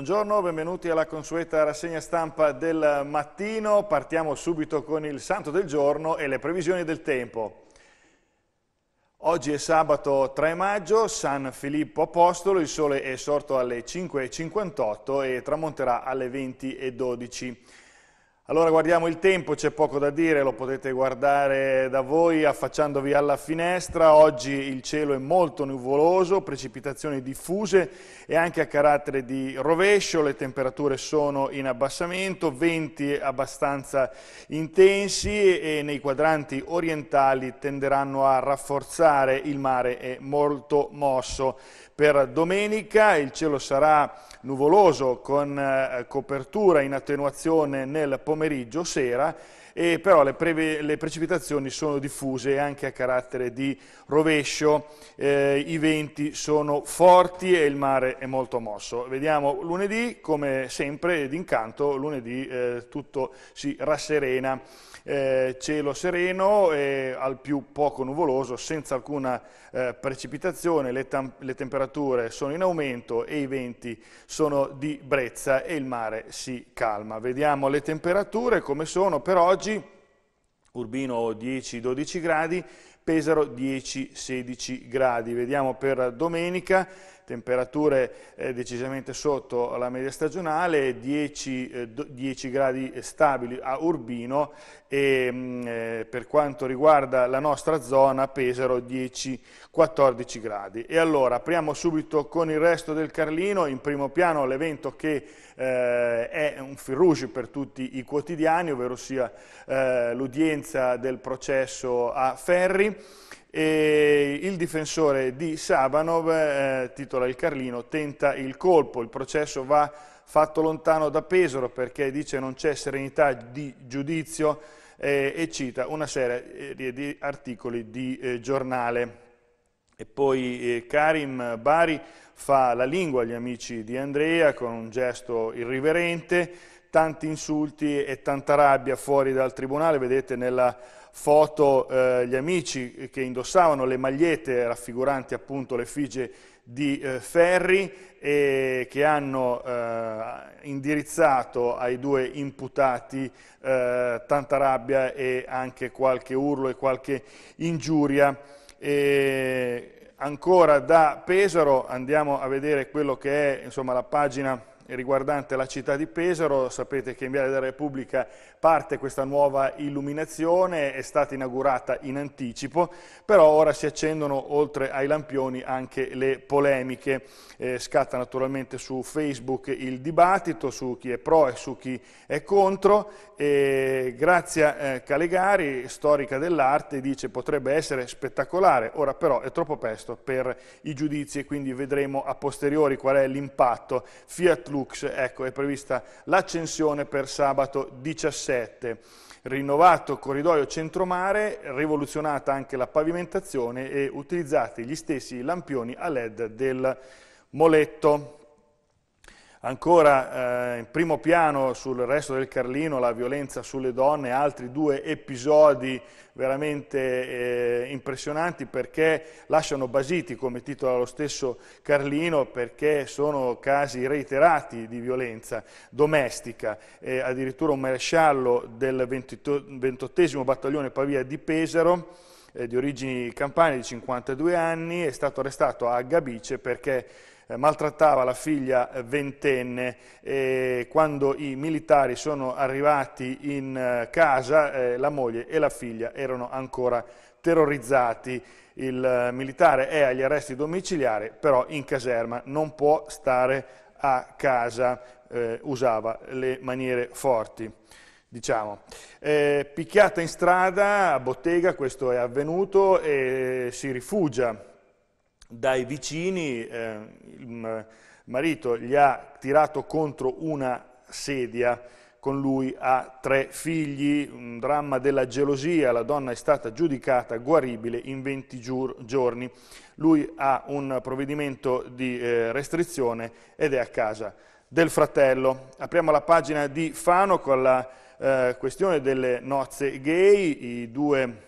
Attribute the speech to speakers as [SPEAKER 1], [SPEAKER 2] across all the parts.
[SPEAKER 1] Buongiorno, benvenuti alla consueta rassegna stampa del mattino. Partiamo subito con il santo del giorno e le previsioni del tempo. Oggi è sabato 3 maggio, San Filippo Apostolo, il sole è sorto alle 5.58 e tramonterà alle 20.12. Allora guardiamo il tempo, c'è poco da dire, lo potete guardare da voi affacciandovi alla finestra. Oggi il cielo è molto nuvoloso, precipitazioni diffuse e anche a carattere di rovescio, le temperature sono in abbassamento, venti abbastanza intensi e nei quadranti orientali tenderanno a rafforzare, il mare è molto mosso. Per domenica il cielo sarà nuvoloso con eh, copertura in attenuazione nel pomeriggio pomeriggio, sera, e però le, preve, le, precipitazioni sono diffuse anche a carattere di rovescio, eh, i venti sono forti e il mare è molto mosso. Vediamo lunedì, come sempre, d'incanto, lunedì eh, tutto si rasserena, eh, cielo sereno e al più poco nuvoloso, senza alcuna eh, precipitazione, le, le temperature sono in aumento e i venti sono di brezza e il mare si calma. Vediamo le temperature come sono per oggi oggi, Urbino 10-12 gradi, Pesaro 10-16 gradi. Vediamo per domenica temperature eh, decisamente sotto la media stagionale, 10, eh, 10 gradi stabili a Urbino e mh, mm, eh, per quanto riguarda la nostra zona Pesaro 10-14 gradi. E allora apriamo subito con il resto del Carlino, in primo piano l'evento che eh, è un fil per tutti i quotidiani, ovvero sia eh, l'udienza del processo a Ferri, e il difensore di Sabanov, eh, titola il Carlino, tenta il colpo, il processo va fatto lontano da Pesaro perché dice non c'è serenità di giudizio eh, e cita una serie eh, di articoli di eh, giornale. E poi eh, Karim Bari fa la lingua agli amici di Andrea con un gesto irriverente, tanti insulti e tanta rabbia fuori dal tribunale, vedete nella foto eh, gli amici che indossavano le magliette raffiguranti appunto l'effigie di eh, Ferri e che hanno eh, indirizzato ai due imputati eh, tanta rabbia e anche qualche urlo e qualche ingiuria. E ancora da Pesaro andiamo a vedere quello che è insomma, la pagina riguardante la città di Pesaro, sapete che in Viale della Repubblica parte questa nuova illuminazione, è stata inaugurata in anticipo, però ora si accendono oltre ai lampioni anche le polemiche, eh, scatta naturalmente su Facebook il dibattito su chi è pro e su chi è contro, e Grazia eh, Calegari, storica dell'arte, dice potrebbe essere spettacolare, ora però è troppo presto per i giudizi e quindi vedremo a posteriori qual è l'impatto Fiat Lu Lux, ecco, è prevista l'accensione per sabato 17. Rinnovato corridoio centromare, rivoluzionata anche la pavimentazione e utilizzati gli stessi lampioni a led del Moletto. Ancora eh, in primo piano sul resto del Carlino la violenza sulle donne, altri due episodi veramente eh, impressionanti perché lasciano basiti, come titola lo stesso Carlino, perché sono casi reiterati di violenza domestica. Eh, addirittura un maresciallo del 28 battaglione Pavia di Pesaro eh, di origini campane di 52 anni è stato arrestato a Gabice perché eh, maltrattava la figlia ventenne. E quando i militari sono arrivati in eh, casa, eh, la moglie e la figlia erano ancora terrorizzati. Il militare è agli arresti domiciliari, però in caserma non può stare a casa, eh, usava le maniere forti. Diciamo. Eh, picchiata in strada, a bottega, questo è avvenuto, e si rifugia dai vicini, eh, il marito gli ha tirato contro una sedia, con lui ha tre figli, un dramma della gelosia, la donna è stata giudicata guaribile in 20 giorni, lui ha un provvedimento di eh, restrizione ed è a casa del fratello. Apriamo la pagina di Fano con la eh, questione delle nozze gay, i due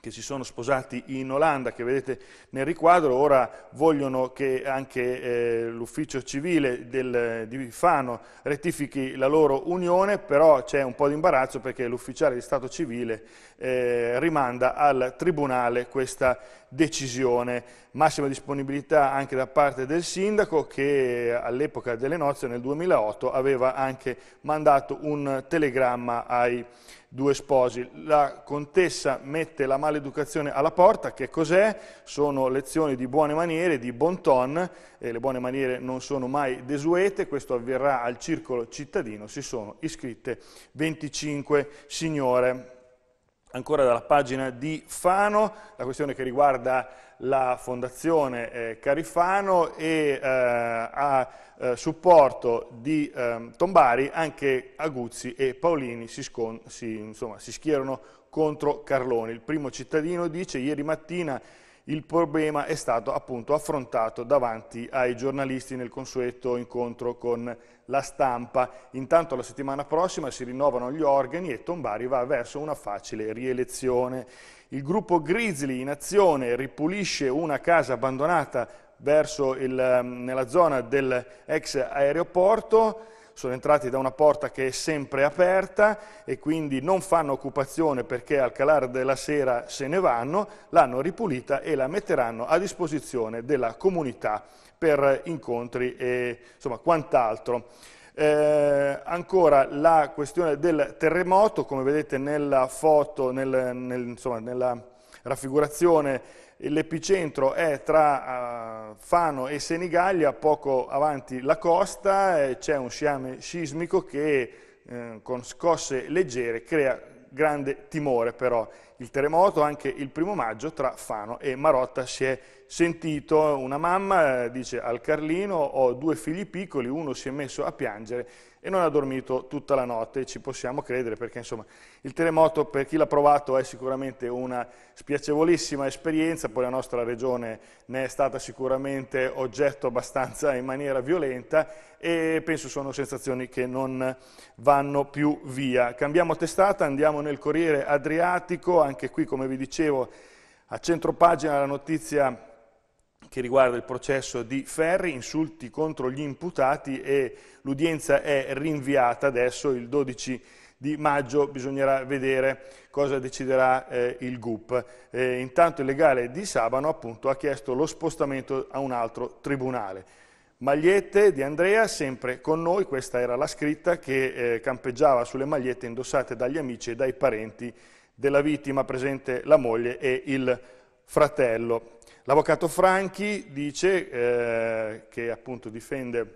[SPEAKER 1] che si sono sposati in Olanda, che vedete nel riquadro, ora vogliono che anche eh, l'ufficio civile del, di Fano rettifichi la loro unione, però c'è un po' di imbarazzo perché l'ufficiale di Stato civile eh, rimanda al Tribunale questa decisione. Massima disponibilità anche da parte del sindaco che all'epoca delle nozze, nel 2008, aveva anche mandato un telegramma ai due sposi. La contessa mette la maleducazione alla porta, che cos'è? Sono lezioni di buone maniere, di bon ton, eh, le buone maniere non sono mai desuete, questo avverrà al circolo cittadino, si sono iscritte 25 signore ancora dalla pagina di Fano, la questione che riguarda la Fondazione eh, Carifano e eh, a eh, supporto di ehm, Tombari anche Aguzzi e Paolini si, si, insomma, si schierano contro Carloni. Il primo cittadino dice ieri mattina il problema è stato appunto affrontato davanti ai giornalisti nel consueto incontro con la stampa. Intanto la settimana prossima si rinnovano gli organi e Tombari va verso una facile rielezione. Il gruppo Grizzly in azione ripulisce una casa abbandonata il, mm, nella zona dell'ex aeroporto sono entrati da una porta che è sempre aperta e quindi non fanno occupazione perché al calare della sera se ne vanno, l'hanno ripulita e la metteranno a disposizione della comunità per incontri e insomma quant'altro. Eh, ancora la questione del terremoto, come vedete nella foto, nel, nel, insomma, nella raffigurazione l'epicentro è tra eh, Fano e Senigallia, poco avanti la costa, c'è un sciame sismico che eh, con scosse leggere crea grande timore però. Il terremoto anche il primo maggio tra Fano e Marotta si è sentito, una mamma eh, dice al Carlino ho due figli piccoli, uno si è messo a piangere e non ha dormito tutta la notte, ci possiamo credere perché insomma il terremoto per chi l'ha provato è sicuramente una spiacevolissima esperienza, poi la nostra regione ne è stata sicuramente oggetto abbastanza in maniera violenta e penso sono sensazioni che non vanno più via. Cambiamo testata, andiamo nel Corriere Adriatico, anche qui come vi dicevo a centro pagina la notizia che riguarda il processo di Ferri, insulti contro gli imputati e l'udienza è rinviata adesso il 12 di maggio, bisognerà vedere cosa deciderà eh, il GUP. Eh, intanto il legale di Sabano appunto, ha chiesto lo spostamento a un altro tribunale. Magliette di Andrea, sempre con noi, questa era la scritta che eh, campeggiava sulle magliette indossate dagli amici e dai parenti della vittima, presente la moglie e il fratello. L'avvocato Franchi dice, eh, che appunto difende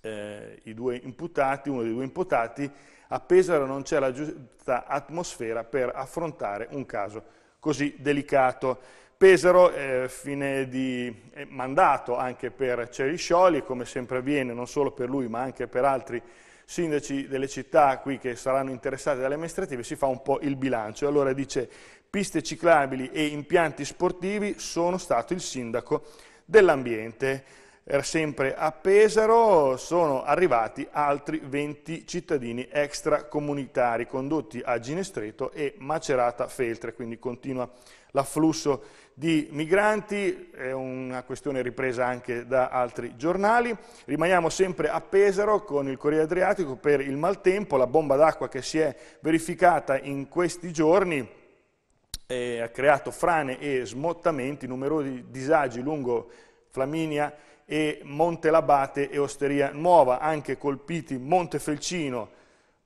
[SPEAKER 1] eh, i due imputati, uno dei due imputati, a Pesaro non c'è la giusta atmosfera per affrontare un caso così delicato. Pesaro, eh, fine di eh, mandato anche per Ceriscioli, come sempre avviene non solo per lui ma anche per altri sindaci delle città qui che saranno interessati dalle amministrative, si fa un po' il bilancio. Allora dice piste ciclabili e impianti sportivi, sono stato il sindaco dell'ambiente. Eh, sempre a Pesaro sono arrivati altri 20 cittadini extracomunitari condotti a Ginestreto e Macerata Feltre, quindi continua l'afflusso di migranti, è una questione ripresa anche da altri giornali. Rimaniamo sempre a Pesaro con il Corriere Adriatico per il maltempo, la bomba d'acqua che si è verificata in questi giorni eh, ha creato frane e smottamenti, numerosi disagi lungo Flaminia e Monte Labate e Osteria Nuova, anche colpiti Monte Felcino,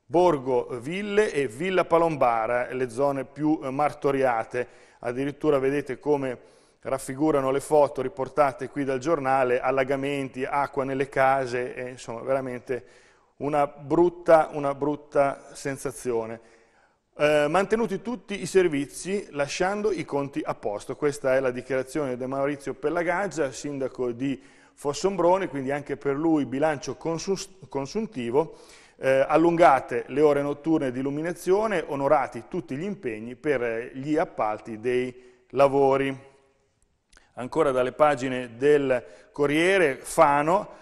[SPEAKER 1] Borgo Ville e Villa Palombara, le zone più eh, martoriate. Addirittura vedete come raffigurano le foto riportate qui dal giornale, allagamenti, acqua nelle case, eh, insomma veramente una brutta, una brutta sensazione. Eh, mantenuti tutti i servizi lasciando i conti a posto. Questa è la dichiarazione di Maurizio Pellagaggia, sindaco di Fossombrone, quindi anche per lui bilancio consuntivo, eh, allungate le ore notturne di illuminazione, onorati tutti gli impegni per gli appalti dei lavori. Ancora dalle pagine del Corriere, Fano,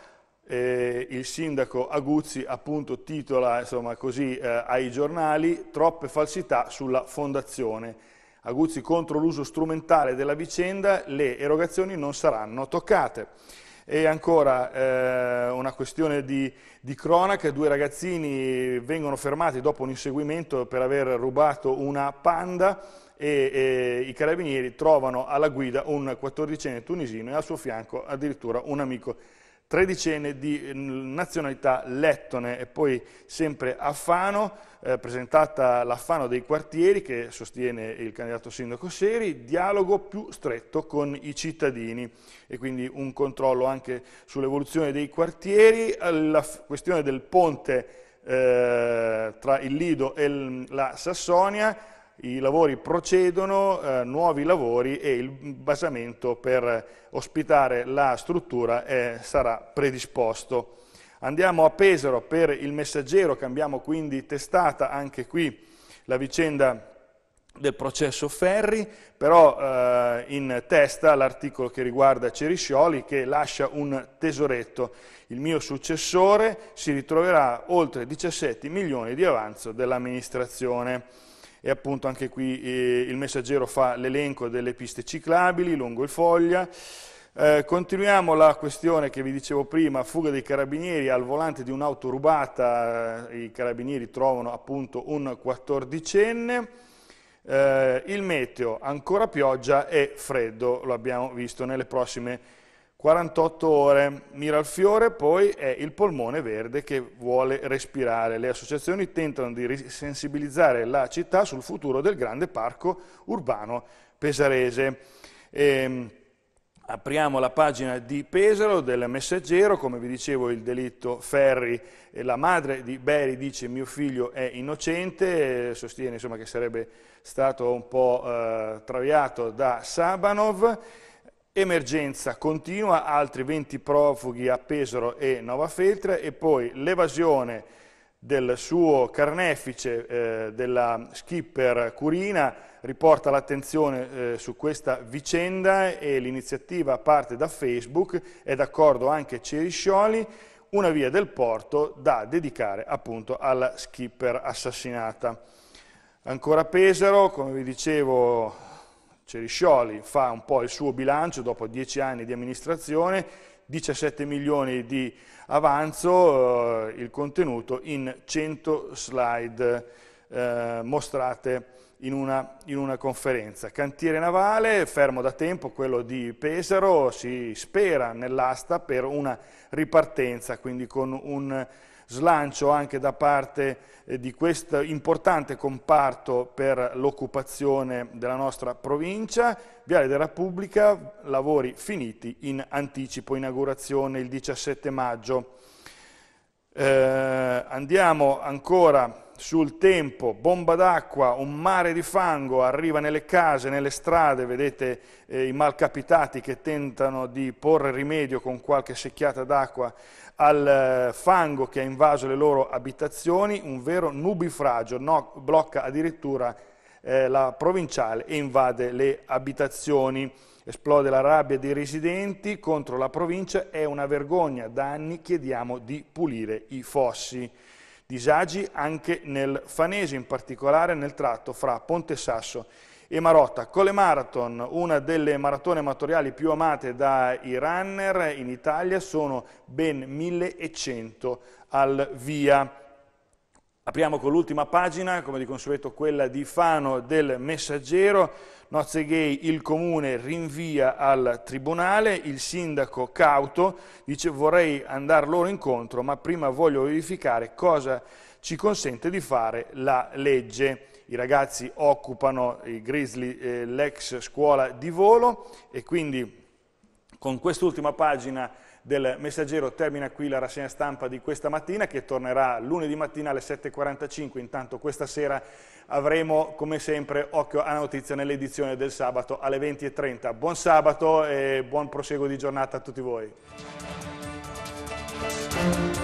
[SPEAKER 1] eh, il sindaco Aguzzi appunto titola insomma, così, eh, ai giornali troppe falsità sulla fondazione. Aguzzi contro l'uso strumentale della vicenda, le erogazioni non saranno toccate. E ancora eh, una questione di, di, cronaca, due ragazzini vengono fermati dopo un inseguimento per aver rubato una panda e, e i carabinieri trovano alla guida un 14enne tunisino e al suo fianco addirittura un amico tredicenne di eh, nazionalità lettone e poi sempre Affano, eh, presentata l'Affano dei quartieri che sostiene il candidato sindaco Seri, dialogo più stretto con i cittadini e quindi un controllo anche sull'evoluzione dei quartieri, la questione del ponte eh, tra il Lido e la Sassonia, i lavori procedono, eh, nuovi lavori e il basamento per ospitare la struttura eh, sarà predisposto. Andiamo a Pesaro per il messaggero, cambiamo quindi testata anche qui la vicenda del processo Ferri, però eh, in testa l'articolo che riguarda Ceriscioli che lascia un tesoretto. Il mio successore si ritroverà oltre 17 milioni di avanzo dell'amministrazione e appunto anche qui eh, il messaggero fa l'elenco delle piste ciclabili lungo il Foglia. Eh, continuiamo la questione che vi dicevo prima, fuga dei carabinieri al volante di un'auto rubata, eh, i carabinieri trovano appunto un quattordicenne. Eh, il meteo, ancora pioggia e freddo, lo abbiamo visto nelle prossime settimane. 48 ore mira al fiore, poi è il polmone verde che vuole respirare. Le associazioni tentano di sensibilizzare la città sul futuro del grande parco urbano pesarese. E, ehm, apriamo la pagina di Pesaro del messaggero, come vi dicevo il delitto Ferri, eh, la madre di Beri dice mio figlio è innocente, eh, sostiene insomma, che sarebbe stato un po' eh, traviato da Sabanov, Emergenza continua, altri 20 profughi a Pesaro e Nova Feltre e poi l'evasione del suo carnefice eh, della skipper Curina riporta l'attenzione eh, su questa vicenda e l'iniziativa parte da Facebook, è d'accordo anche Ceriscioli, una via del porto da dedicare appunto alla skipper assassinata. Ancora Pesaro, come vi dicevo Ceriscioli fa un po' il suo bilancio dopo dieci anni di amministrazione, 17 milioni di avanzo, eh, il contenuto in 100 slide eh, mostrate in una, in una, conferenza. Cantiere navale, fermo da tempo quello di Pesaro, si spera nell'asta per una ripartenza, quindi con un slancio anche da parte eh, di questo importante comparto per l'occupazione della nostra provincia. Viale della Repubblica, lavori finiti in anticipo, inaugurazione il 17 maggio. Eh, andiamo ancora sul tempo, bomba d'acqua, un mare di fango arriva nelle case, nelle strade, vedete eh, i malcapitati che tentano di porre rimedio con qualche secchiata d'acqua al eh, fango che ha invaso le loro abitazioni, un vero nubifragio, no, blocca addirittura eh, la provinciale e invade le abitazioni. Esplode la rabbia dei residenti contro la provincia, è una vergogna, da anni chiediamo di pulire i fossi. Disagi anche nel Fanese, in particolare nel tratto fra Ponte Sasso e e Marotta. Cole Marathon, una delle maratone amatoriali più amate dai runner in Italia, sono ben 1100 al via. Apriamo con l'ultima pagina, come di consueto quella di Fano del Messaggero. Nozze gay, il comune rinvia al tribunale, il sindaco cauto dice vorrei andare loro incontro ma prima voglio verificare cosa ci consente di fare la legge i ragazzi occupano i Grizzly, eh, l'ex scuola di volo e quindi con quest'ultima pagina del messaggero termina qui la rassegna stampa di questa mattina che tornerà lunedì mattina alle 7.45, intanto questa sera avremo come sempre occhio alla notizia nell'edizione del sabato alle 20.30. Buon sabato e buon proseguo di giornata a tutti voi.